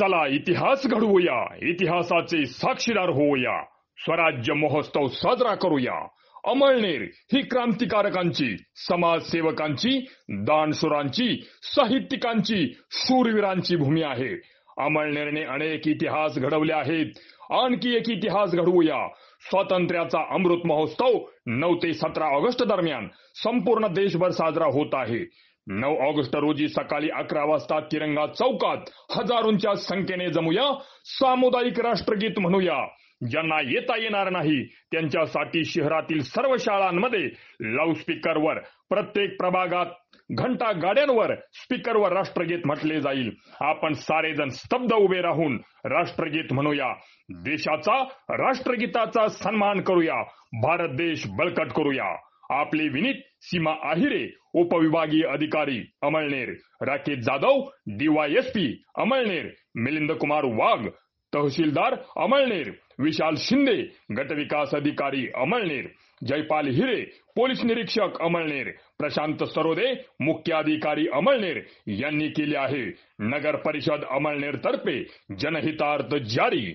चला इतिहास घडवूया इतिहासाचे साक्षीदार होऊया स्वराज्य महोत्सव साजरा करूया अमळनेर ही क्रांतिकारकांची समाजसेवकांची दानशुरांची साहित्यिकांची शूरवीरांची भूमी आहे अमळनेरने अनेक इतिहास घडवले आहेत आणखी एक इतिहास घडवूया स्वातंत्र्याचा अमृत महोत्सव नऊ ते सतरा ऑगस्ट दरम्यान संपूर्ण देशभर साजरा होत आहे नऊ ऑगस्ट रोजी सकाळी अकरा वाजता तिरंगा चौकात हजारोंच्या संख्येने जमूया सामुदायिक राष्ट्रगीत म्हणूया ज्यांना येता येणार नाही त्यांच्यासाठी शहरातील सर्व शाळांमध्ये लाऊडस्पीकरवर प्रत्येक प्रभागात घंटा गाड्यांवर स्पीकरवर राष्ट्रगीत म्हटले जाईल आपण सारेजण स्तब्ध उभे राहून राष्ट्रगीत म्हणूया देशाचा राष्ट्रगीताचा सन्मान करूया भारत देश बळकट करूया आपले विनीत सीमा आहिरे उपविभागीय अधिकारी अमळनेर राकेश जाधव डीवायएसपी अमळनेर मिलिंद कुमार वाघ तहसीलदार अमळनेर विशाल शिंदे गटविकास अधिकारी अमळनेर जयपाल हिरे पोलीस निरीक्षक अमळनेर प्रशांत सरोदे मुख्य अधिकारी अमळनेर यांनी केले आहे नगर परिषद अमळनेर तर्फे जनहितार्थ जारी